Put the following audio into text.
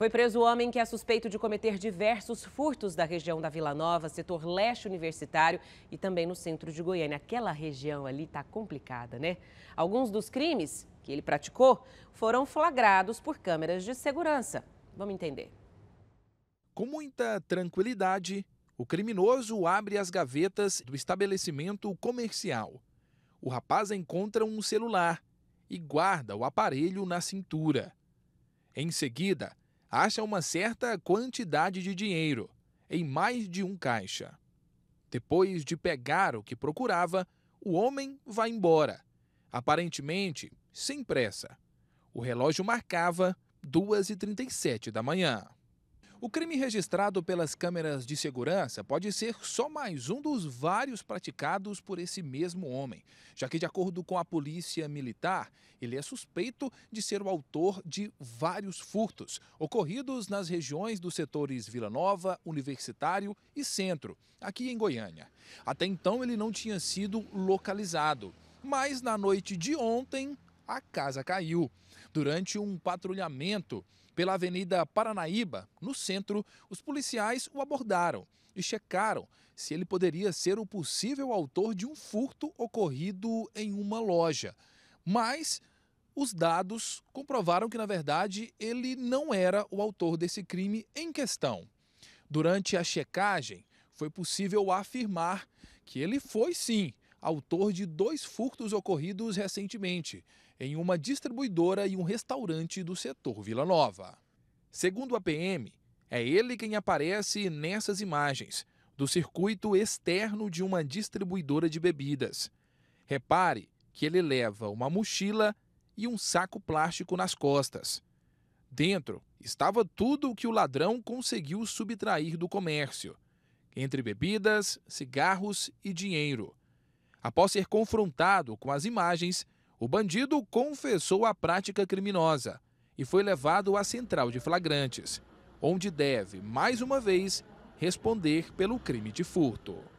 Foi preso o homem que é suspeito de cometer diversos furtos da região da Vila Nova, setor leste universitário e também no centro de Goiânia. Aquela região ali está complicada, né? Alguns dos crimes que ele praticou foram flagrados por câmeras de segurança. Vamos entender. Com muita tranquilidade, o criminoso abre as gavetas do estabelecimento comercial. O rapaz encontra um celular e guarda o aparelho na cintura. Em seguida, acha uma certa quantidade de dinheiro em mais de um caixa. Depois de pegar o que procurava, o homem vai embora, aparentemente sem pressa. O relógio marcava 2h37 da manhã. O crime registrado pelas câmeras de segurança pode ser só mais um dos vários praticados por esse mesmo homem, já que, de acordo com a polícia militar, ele é suspeito de ser o autor de vários furtos ocorridos nas regiões dos setores Vila Nova, Universitário e Centro, aqui em Goiânia. Até então, ele não tinha sido localizado. Mas na noite de ontem, a casa caiu. Durante um patrulhamento pela Avenida Paranaíba, no centro, os policiais o abordaram e checaram se ele poderia ser o possível autor de um furto ocorrido em uma loja. Mas os dados comprovaram que, na verdade, ele não era o autor desse crime em questão. Durante a checagem, foi possível afirmar que ele foi sim autor de dois furtos ocorridos recentemente, em uma distribuidora e um restaurante do setor Vila Nova. Segundo a PM, é ele quem aparece nessas imagens, do circuito externo de uma distribuidora de bebidas. Repare que ele leva uma mochila e um saco plástico nas costas. Dentro estava tudo o que o ladrão conseguiu subtrair do comércio, entre bebidas, cigarros e dinheiro. Após ser confrontado com as imagens, o bandido confessou a prática criminosa e foi levado à central de flagrantes, onde deve, mais uma vez, responder pelo crime de furto.